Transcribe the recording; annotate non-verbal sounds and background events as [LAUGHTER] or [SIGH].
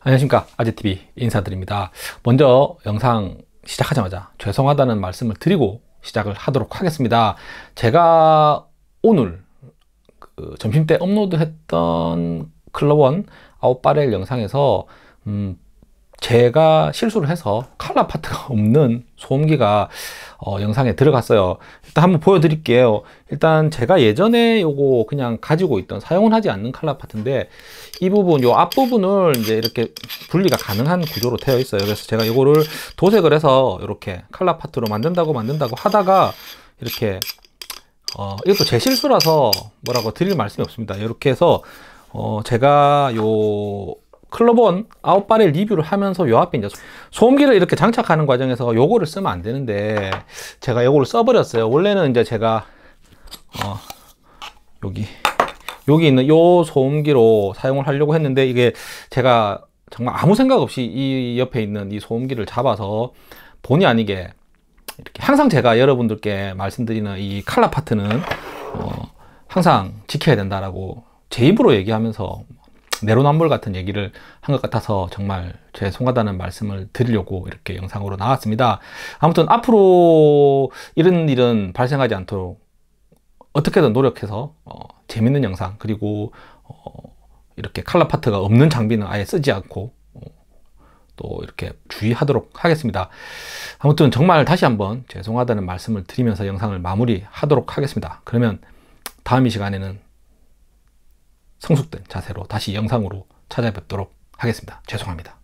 안녕하십니까 아재TV 인사드립니다 먼저 영상 시작하자마자 죄송하다는 말씀을 드리고 시작을 하도록 하겠습니다 제가 오늘 그 점심때 업로드했던 클럽원 아웃바렐 영상에서 음, 제가 실수를 해서 칼라 파트가 [LAUGHS] 없는 소음기가 어, 영상에 들어갔어요 일단 한번 보여드릴게요 일단 제가 예전에 요거 그냥 가지고 있던 사용을 하지 않는 칼라 파트인데 이 부분 요 앞부분을 이제 이렇게 분리가 가능한 구조로 되어 있어요 그래서 제가 이거를 도색을 해서 이렇게 칼라 파트로 만든다고 만든다고 하다가 이렇게 어, 이것도 제 실수라서 뭐라고 드릴 말씀이 없습니다 이렇게 해서 어, 제가 요 클로본 아웃바렐 리뷰를 하면서 요 앞에 이제 소음기를 이렇게 장착하는 과정에서 요거를 쓰면 안 되는데 제가 요거를 써버렸어요 원래는 이제 제가 어 여기 여기 있는 요 소음기로 사용을 하려고 했는데 이게 제가 정말 아무 생각 없이 이 옆에 있는 이 소음기를 잡아서 본의 아니게 이렇게 항상 제가 여러분들께 말씀드리는 이 칼라 파트는 어 항상 지켜야 된다라고 제 입으로 얘기하면서 내로남불 같은 얘기를 한 것 같아서 정말 죄송하다는 말씀을 드리려고 이렇게 영상으로 나왔습니다. 아무튼 앞으로 이런 일은 발생하지 않도록 어떻게든 노력해서 어, 재밌는 영상 그리고 어, 이렇게 칼라 파트가 없는 장비는 아예 쓰지 않고 어, 또 이렇게 주의하도록 하겠습니다. 아무튼 정말 다시 한번 죄송하다는 말씀을 드리면서 영상을 마무리하도록 하겠습니다. 그러면 다음 이 시간에는 성숙된 자세로 다시 영상으로 찾아뵙도록 하겠습니다. 죄송합니다.